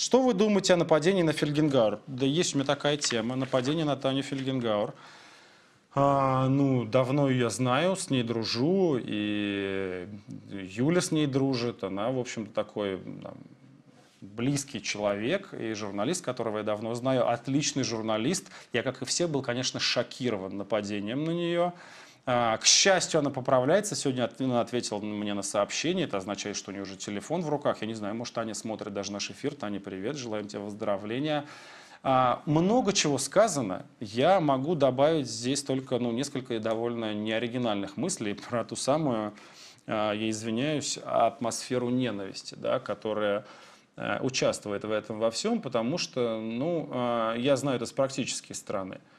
Что вы думаете о нападении на Фельгенгауэр? Да есть у меня такая тема, нападение на Таню Фельгенгауэр. А, ну, давно ее знаю, с ней дружу, и Юля с ней дружит. Она, в общем-то, такой там, близкий человек и журналист, которого я давно знаю, отличный журналист. Я, как и все, был, конечно, шокирован нападением на нее. А, к счастью, она поправляется. Сегодня она ответила мне на сообщение. Это означает, что у нее уже телефон в руках. Я не знаю, может, Таня смотрит даже наш эфир. Таня, привет, желаем тебе выздоровления. А, много чего сказано. Я могу добавить здесь только ну, несколько довольно неоригинальных мыслей про ту самую, а, я извиняюсь, атмосферу ненависти, да, которая участвует в этом во всем, потому что ну, я знаю это с практической стороны –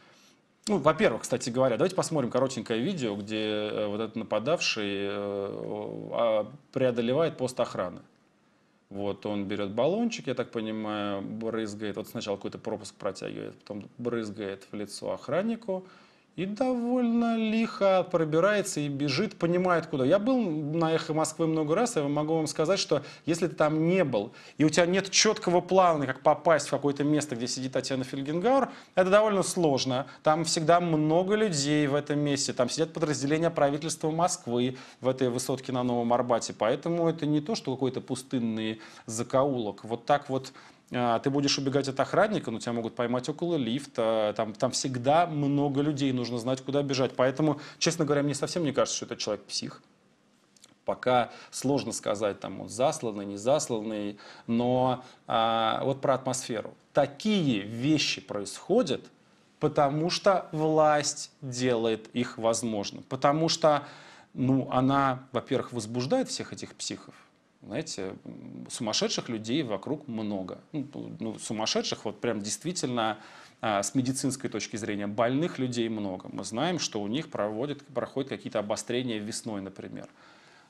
ну, во-первых, кстати говоря, давайте посмотрим коротенькое видео, где э, вот этот нападавший э, а, преодолевает пост охраны. Вот он берет баллончик, я так понимаю, брызгает. Вот сначала какой-то пропуск протягивает, потом брызгает в лицо охраннику и довольно лихо пробирается и бежит, понимает куда. Я был на «Эхо Москвы» много раз, я могу вам сказать, что если ты там не был, и у тебя нет четкого плана, как попасть в какое-то место, где сидит Татьяна Фельгенгауэр, это довольно сложно. Там всегда много людей в этом месте, там сидят подразделения правительства Москвы в этой высотке на Новом Арбате, поэтому это не то, что какой-то пустынный закоулок. Вот так вот а, ты будешь убегать от охранника, но тебя могут поймать около лифта, там, там всегда много людей, нужно знать, куда бежать. Поэтому, честно говоря, мне совсем не кажется, что это человек псих. Пока сложно сказать, там он засланный, не засланный, но а, вот про атмосферу. Такие вещи происходят, потому что власть делает их возможным, потому что, ну, она, во-первых, возбуждает всех этих психов, знаете, сумасшедших людей вокруг много. Ну, ну сумасшедших вот прям действительно а, с медицинской точки зрения больных людей много. Мы знаем, что у них проводят, проходят какие-то обострения весной, например.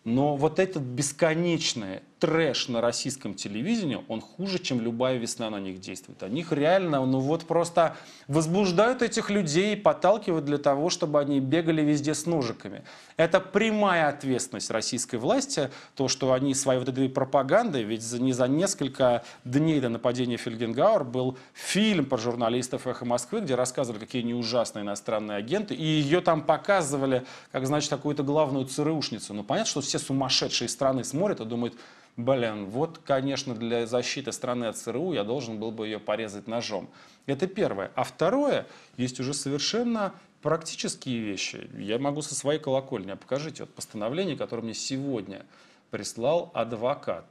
Но вот этот бесконечный трэш на российском телевидении, он хуже, чем любая весна на них действует. Они них реально, ну вот просто возбуждают этих людей, подталкивают для того, чтобы они бегали везде с ножиками. Это прямая ответственность российской власти, то, что они своей вот этой пропагандой, ведь за, не за несколько дней до нападения Фельгенгауэр был фильм про журналистов «Эхо Москвы», где рассказывали, какие они ужасные иностранные агенты, и ее там показывали, как, значит, какую-то главную ЦРУшницу. Ну, понятно, что все сумасшедшие страны смотрят и думают, блин, вот, конечно, для защиты страны от ЦРУ я должен был бы ее порезать ножом. Это первое. А второе, есть уже совершенно практические вещи. Я могу со своей колокольни, а покажите, вот постановление, которое мне сегодня прислал адвокат.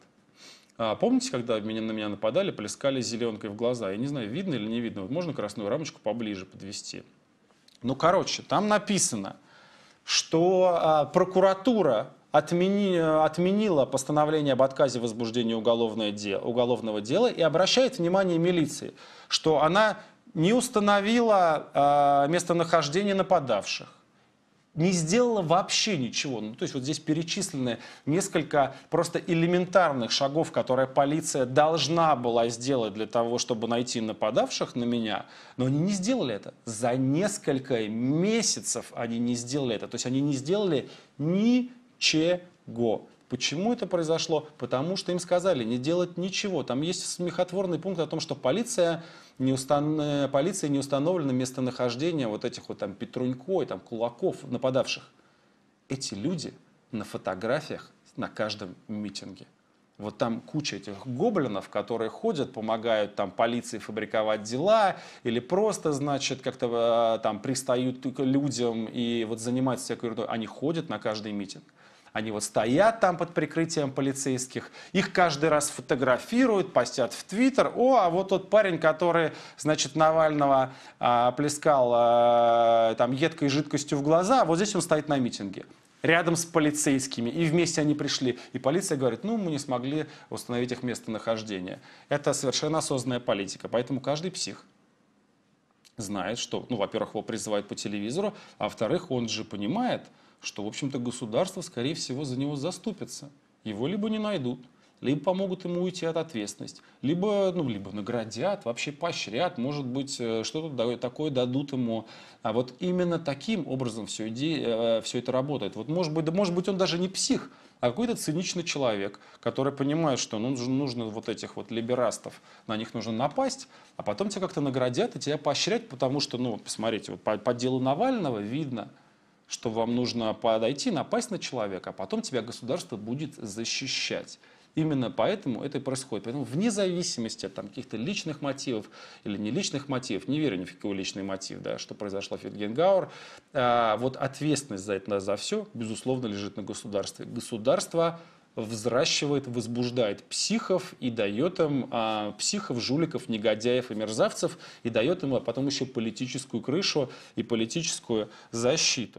А, помните, когда меня, на меня нападали, плескали зеленкой в глаза? Я не знаю, видно или не видно. Вот можно красную рамочку поближе подвести. Ну, короче, там написано, что а, прокуратура отмени, отменила постановление об отказе возбуждения уголовное дело, уголовного дела и обращает внимание милиции, что она не установила э, местонахождение нападавших не сделала вообще ничего. Ну, то есть вот здесь перечислены несколько просто элементарных шагов, которые полиция должна была сделать для того, чтобы найти нападавших на меня, но они не сделали это. За несколько месяцев они не сделали это. То есть они не сделали ничего чего? Почему это произошло? Потому что им сказали не делать ничего. Там есть смехотворный пункт о том, что полиция не, устан... Э, полиция не установлено местонахождение вот этих вот там Петрунько и там кулаков нападавших. Эти люди на фотографиях на каждом митинге. Вот там куча этих гоблинов, которые ходят, помогают там полиции фабриковать дела или просто, значит, как-то э, там пристают к людям и вот занимаются всякой ерундой. Они ходят на каждый митинг. Они вот стоят там под прикрытием полицейских, их каждый раз фотографируют, постят в Твиттер. О, а вот тот парень, который, значит, Навального а, плескал а, там едкой жидкостью в глаза, вот здесь он стоит на митинге рядом с полицейскими, и вместе они пришли. И полиция говорит, ну, мы не смогли установить их местонахождение. Это совершенно осознанная политика, поэтому каждый псих знает, что, ну, во-первых, его призывают по телевизору, а во-вторых, он же понимает, что, в общем-то, государство, скорее всего, за него заступится. Его либо не найдут, либо помогут ему уйти от ответственности, либо, ну, либо наградят, вообще поощрят, может быть, э, что-то такое дадут ему. А вот именно таким образом все, иде, э, все это работает. Вот может быть, да может быть, он даже не псих, а какой-то циничный человек, который понимает, что ну, нужно, нужно вот этих вот либерастов, на них нужно напасть, а потом тебя как-то наградят и тебя поощрять, потому что, ну, посмотрите, вот по, по делу Навального видно, что вам нужно подойти, напасть на человека, а потом тебя государство будет защищать. Именно поэтому это и происходит. Поэтому вне зависимости от каких-то личных мотивов или не личных мотивов, не верю ни в какой личный мотив, да, что произошло в Фельгенгауэр, а, вот ответственность за это, за все, безусловно, лежит на государстве. Государство взращивает, возбуждает психов и дает им а, психов, жуликов, негодяев и мерзавцев, и дает им а потом еще политическую крышу и политическую защиту.